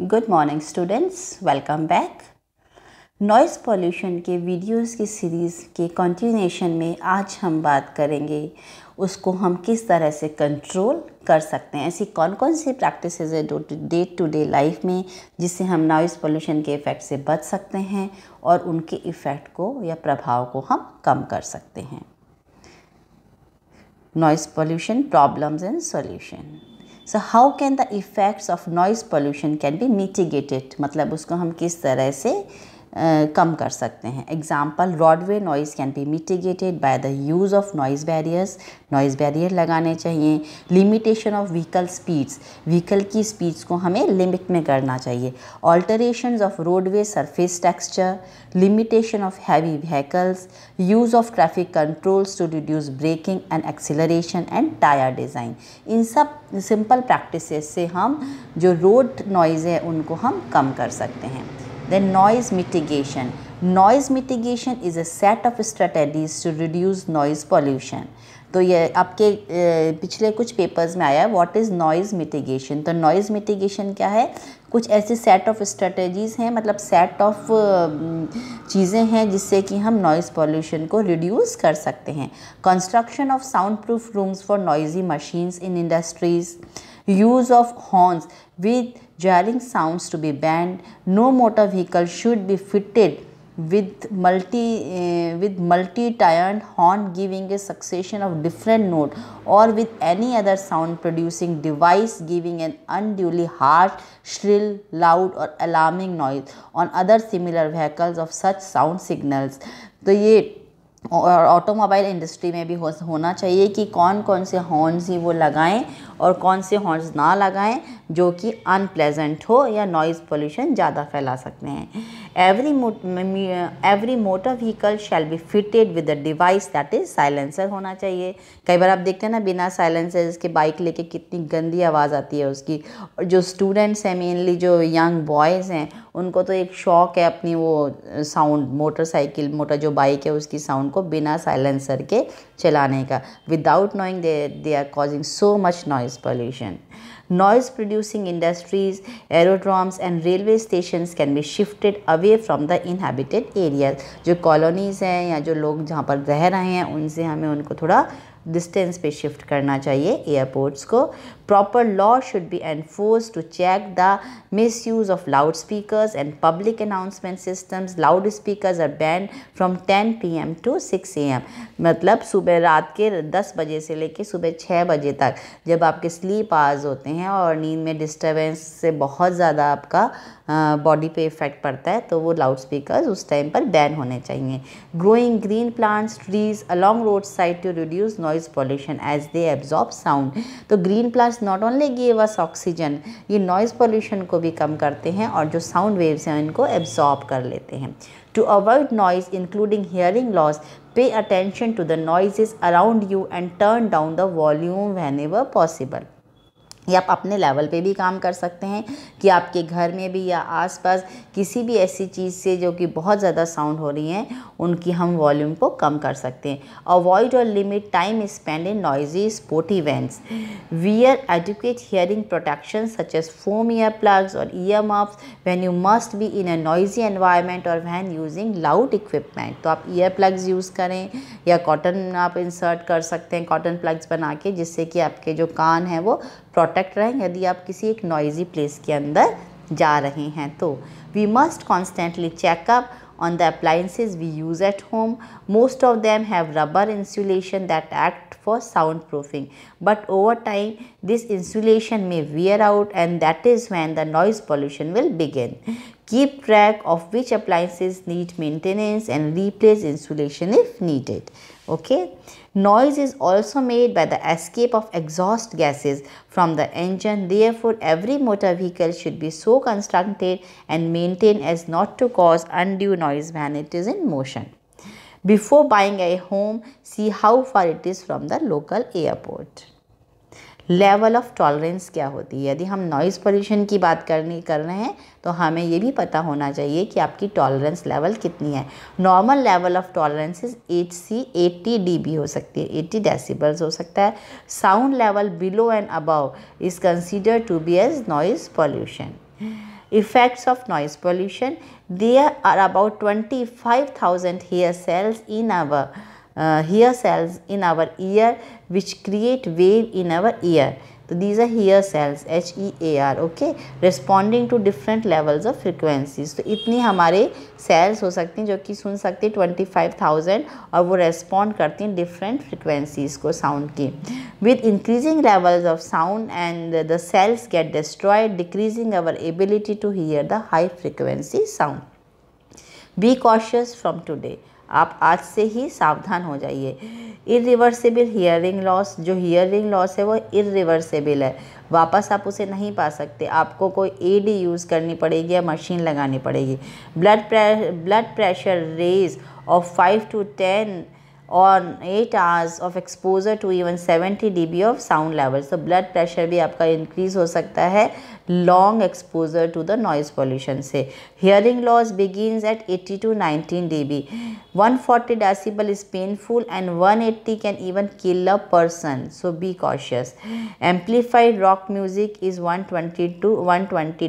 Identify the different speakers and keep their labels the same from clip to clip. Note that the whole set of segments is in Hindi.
Speaker 1: Good morning students welcome back noise pollution के वीडियोस की सीरीज़ के कंटिन्यूएशन में आज हम बात करेंगे उसको हम किस तरह से कंट्रोल कर सकते हैं ऐसी कौन कौन सी प्रैक्टिस है डे टू डे लाइफ में जिससे हम नॉइज़ पॉल्यूशन के इफ़ेक्ट से बच सकते हैं और उनके इफ़ेक्ट को या प्रभाव को हम कम कर सकते हैं noise pollution problems and solution so how can the effects of noise pollution can be mitigated मतलब उसको हम किस तरह से कम कर सकते हैं example roadway noise can be mitigated by the use of noise barriers noise barrier लगाने चाहिए limitation of vehicle speeds vehicle की स्पीड्स को हमें लिमिट में करना चाहिए alteration of roadway surface texture limitation of heavy vehicles use of traffic controls to reduce braking and acceleration and tyre design इन सब सिंपल प्रैक्टिस से हम जो रोड नॉइज़ है उनको हम कम कर सकते हैं Then noise mitigation. Noise mitigation is a set of strategies to reduce noise pollution. तो ये आपके पिछले कुछ पेपर्स में आया है व्हाट इज़ नॉइज़ मिटिगेशन तो नॉइज़ मिटिगेशन क्या है कुछ ऐसे सेट ऑफ स्ट्रेटजीज़ हैं मतलब सेट ऑफ चीज़ें हैं जिससे कि हम नॉइज़ पॉल्यूशन को रिड्यूस कर सकते हैं construction of sound proof rooms for noisy machines in industries use of horns with jarring sounds to be banned. No motor vehicle should be fitted with multi uh, with multi-toned horn giving a succession of different note or with any other sound producing device giving an unduly harsh shrill loud or alarming noise on other similar vehicles of such sound signals the ये और ऑटोमोबाइल इंडस्ट्री में भी हो, होना चाहिए कि कौन कौन से हॉर्न्स ही वो लगाएं और कौन से हॉर्न्स ना लगाएं जो कि अनप्लेजेंट हो या नॉइज़ पोल्यूशन ज़्यादा फैला सकते हैं mot every motor vehicle shall be fitted with a device that is silencer होना चाहिए कई बार आप देखते हैं ना बिना साइलेंसर के बाइक लेके कितनी गंदी आवाज़ आती है उसकी और जो स्टूडेंट्स हैं मेनली जो यंग बॉयज़ हैं उनको तो एक शौक है अपनी वो साउंड मोटरसाइकिल मोटर जो बाइक है उसकी साउंड को बिना साइलेंसर के चलाने का without knowing they they are causing so much noise pollution noise producing industries, aerodromes and railway stations can be shifted away from the inhabited areas. जो कॉलोनीज़ हैं या जो लोग जहाँ पर रह रहे हैं उनसे हमें उनको थोड़ा डिस्टेंस पे शिफ्ट करना चाहिए एयरपोर्ट्स को Proper law should be enforced to check the misuse of loudspeakers and public announcement systems. Loudspeakers are banned from 10 p.m. to 6 a.m. मतलब सुबह रात के 10 बजे से लेकर सुबह 6 बजे तक जब आपके स्लीप आवर्स होते हैं और नींद में डिस्टर्बेंस से बहुत ज़्यादा आपका बॉडी पे इफ़ेक्ट पड़ता है तो वो लाउड स्पीकर्स उस टाइम पर बैन होने चाहिए growing green plants trees along road side to reduce noise pollution as they absorb sound तो green plants not only give us oxygen ये नॉइज़ पोल्यूशन को भी कम करते हैं और जो साउंड वेव्स हैं इनको एब्जॉर्ब कर लेते हैं to avoid noise including hearing loss pay attention to the noise around you and turn down the volume whenever possible या आप अपने लेवल पे भी काम कर सकते हैं कि आपके घर में भी या आसपास किसी भी ऐसी चीज़ से जो कि बहुत ज़्यादा साउंड हो रही हैं उनकी हम वॉल्यूम को कम कर सकते हैं अवॉइड और limit time spend in noisy sport events wear adequate hearing protection such as foam ear plugs और ear muffs when you must be in a noisy environment और वैन यूजिंग लाउड इक्विपमेंट तो आप ईयर प्लग्स यूज़ करें या कॉटन आप इंसर्ट कर सकते हैं कॉटन प्लग्स बना के जिससे कि आपके जो कान हैं वो प्रोटेक्ट प्रोटेक्ट रहें यदि आप किसी एक नॉइजी प्लेस के अंदर जा रहे हैं तो we must constantly check up on the appliances we use at home most of them have rubber insulation that act for sound proofing but over time this insulation may wear out and that is when the noise pollution will begin keep track of which appliances need maintenance and replace insulation if needed Okay. Noise is also made by the escape of exhaust gases from the engine. Therefore, every motor vehicle should be so constructed and maintained as not to cause undue noise when it is in motion. Before buying a home, see how far it is from the local airport. Level of tolerance क्या होती है यदि हम नॉइज़ पोल्यूशन की बात करने कर रहे हैं तो हमें ये भी पता होना चाहिए कि आपकी टॉलरेंस लेवल कितनी है normal level of tolerance is at C eighty D हो सकती है एट्टी डेसीबल्स हो सकता है sound level below and above is consider to be as noise pollution effects of noise pollution there are about twenty five thousand hair cells in our uh, hair cells in our ear which create wave in our ear. So these are hair cells HEAR okay responding to different levels of frequencies. So, इतनी हमारे cells हो सकती हैं जो कि सुन 25,000 और वो respond करती हैं different frequencies को sound की With increasing levels of sound and the cells get destroyed decreasing our ability to hear the high frequency sound. Be cautious from today. आप आज से ही सावधान हो जाइए इरिवर्सिबल हियरिंग लॉस जो हियरिंग लॉस है वो इरिवर्सिबल है वापस आप उसे नहीं पा सकते आपको कोई एडी यूज़ करनी पड़ेगी या मशीन लगानी पड़ेगी blood pre blood pressure raise of five to ten eight hours of exposure to even seventy D B of sound level तो ब्लड प्रेशर भी आपका इंक्रीज़ हो सकता है long exposure to the noise pollution say hearing loss begins at 80 to 19 dB 140 decibel is painful and 180 can even kill a person so be cautious amplified rock music is 120 to 120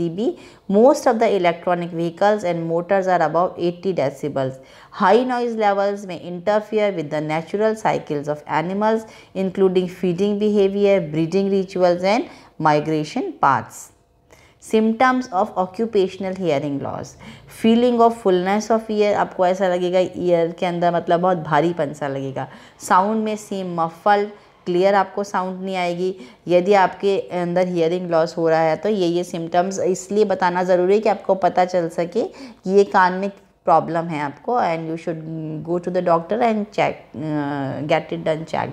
Speaker 1: dB most of the electronic vehicles and motors are above 80 decibels high noise levels may interfere with the natural cycles of animals including feeding behavior breeding rituals and migration paths. Symptoms of occupational hearing loss feeling of fullness of ear आपको ऐसा लगेगा ईयर के अंदर मतलब बहुत भारीपन सा लगेगा साउंड में सीम मफल क्लियर आपको साउंड नहीं आएगी यदि आपके अंदर हियरिंग लॉस हो रहा है तो ये ये सिम्टम्स इसलिए बताना ज़रूरी है कि आपको पता चल सके कि ये कान में प्रॉब्लम है आपको and you should go to the doctor and check get it done check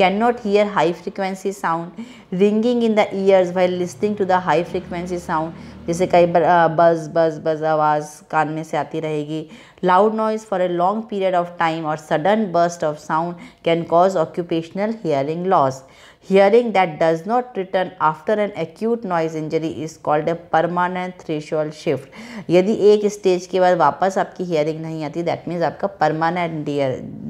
Speaker 1: cannot hear high frequency sound ringing in the ears while listening to the high frequency sound जैसे कई बार बज़ बज़ बज़ आवाज़ कान में से आती रहेगी loud noise for a long period of time और sudden burst of sound can cause occupational hearing loss Hearing that does not return after an acute noise injury is called a permanent threshold shift. यदि एक स्टेज के बाद वापस आपकी हियरिंग नहीं आती दैट मीन्स आपका परमानेंट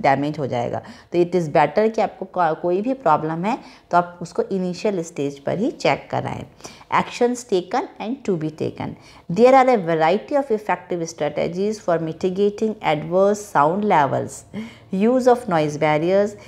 Speaker 1: डैमेज हो जाएगा तो इट इज़ बेटर कि आपको कोई भी प्रॉब्लम है तो आप उसको इनिशियल स्टेज पर ही चेक कराएं actions taken and to be taken. There are a variety of effective strategies for mitigating adverse sound levels. Use of noise barriers, uh,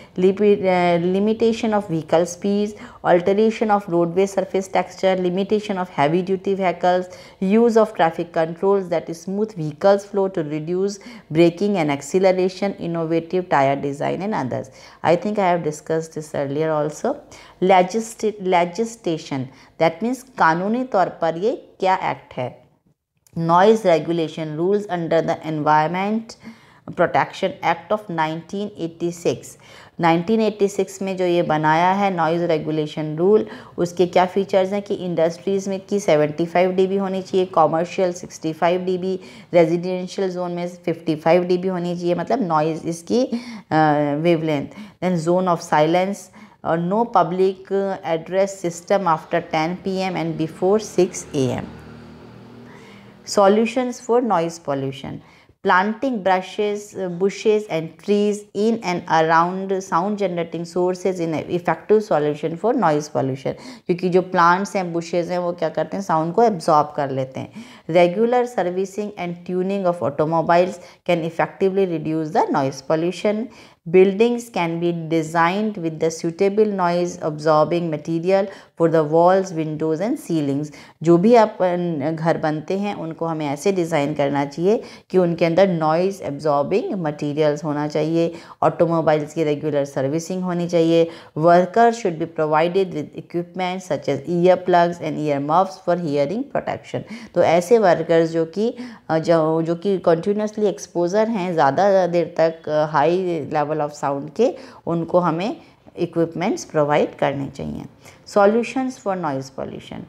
Speaker 1: limitation of vehicle speeds, alteration of roadway surface texture, limitation of heavy duty vehicles, use of traffic controls that smooth vehicles flow to reduce braking and acceleration, innovative tire design and others. I think I have discussed this earlier also. Legislation. That means कानूनी तौर पर ये क्या एक्ट है noise regulation rules under the environment protection act of 1986 1986 में जो ये बनाया है नॉइज़ रेगुलेशन रूल उसके क्या फीचर्स हैं कि इंडस्ट्रीज़ में की 75 डीबी होनी चाहिए कॉमर्शियल 65 डीबी रेजिडेंशियल जोन में 55 डीबी होनी चाहिए मतलब नॉइज़ इसकी wavelength then zone of silence no public address system after ten P M and before six A M solutions for noise pollution planting brushes bushes and trees in and around sound generating sources in effective solution for noise pollution क्योंकि जो प्लांट्स हैं बुशेज हैं वो क्या करते हैं साउंड को एब्जॉर्ब कर लेते हैं regular servicing and tuning of automobiles can effectively reduce the noise pollution Buildings can be designed with the suitable noise absorbing material for the walls, windows and ceilings. जो भी अपन घर बनते हैं उनको हमें ऐसे डिज़ाइन करना चाहिए कि उनके अंदर नॉइज़ एब्जॉर्बिंग मटीरियल्स होना चाहिए ऑटोमोबाइल्स की रेगुलर सर्विसिंग होनी चाहिए worker should be provided with equipment such as ear plugs and ear muffs for hearing protection तो ऐसे वर्कर्स जो कि जो जो कि कंटिन्यूसली एक्सपोजर हैं ज़्यादा देर तक high level level of sound के उनको हमें इक्विपमेंट्स प्रोवाइड करने चाहिए solutions for noise pollution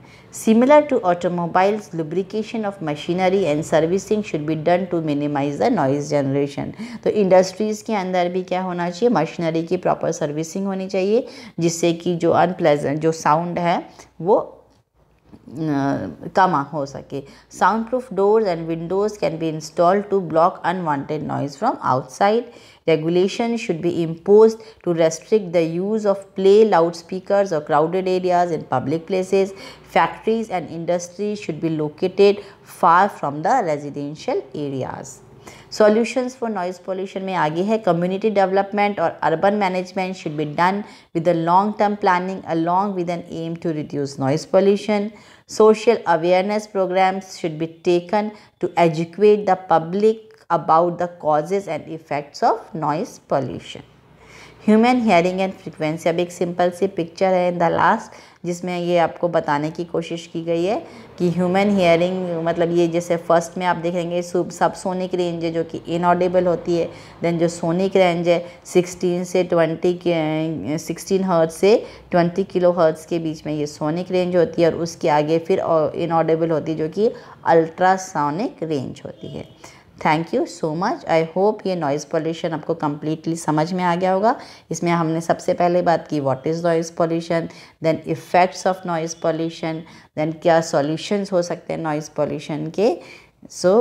Speaker 1: similar to automobiles lubrication of machinery and servicing should be done to minimise the noise generation तो इंडस्ट्रीज़ के अंदर भी क्या होना चाहिए मशीनरी की प्रॉपर सर्विसिंग होनी चाहिए जिससे कि जो अनप्लेजेंट जो साउंड है वो कम हो सके sound proof doors and windows can be install to block unwanted noise from outside Regulation should be imposed to restrict the use of play loudspeakers or crowded areas in public places. Factories and industries should be located far from the residential areas. Solutions for noise pollution में आगे है community development or urban management should be done with a long term planning along with an aim to reduce noise pollution. Social awareness programs should be taken to educate the public about the causes and effects of noise pollution. Human hearing and frequency अब एक सिंपल सी पिक्चर है इन द लास्ट जिसमें ये आपको बताने की कोशिश की गई है कि ह्यूमन हेयरिंग मतलब ये जैसे फर्स्ट में आप देखेंगे सब सोनिक रेंज है जो कि इनऑडिबल होती है देन जो सोनिक रेंज है 16 से 20 सिक्सटीन हर्ट से 20 किलो हर्ट्स के बीच में ये सोनिक रेंज होती है और उसके आगे फिर इनऑडिबल uh, होती है जो कि अल्ट्रासोनिक रेंज होती है thank you so much I hope ये नॉइज़ पॉल्यूशन आपको कम्प्लीटली समझ में आ गया होगा इसमें हमने सबसे पहले बात की what is noise pollution then effects of noise pollution then क्या सॉल्यूशंस हो सकते हैं नॉइज़ पॉल्यूशन के so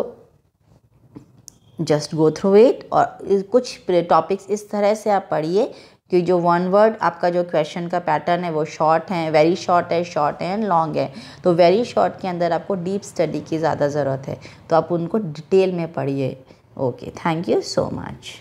Speaker 1: just go through it और कुछ टॉपिक्स इस तरह से आप पढ़िए कि जो वन वर्ड आपका जो क्वेश्चन का पैटर्न है वो शॉर्ट है वेरी शॉर्ट है शॉर्ट है एंड लॉन्ग है तो वेरी शॉर्ट के अंदर आपको डीप स्टडी की ज़्यादा ज़रूरत है तो आप उनको डिटेल में पढ़िए okay thank you so much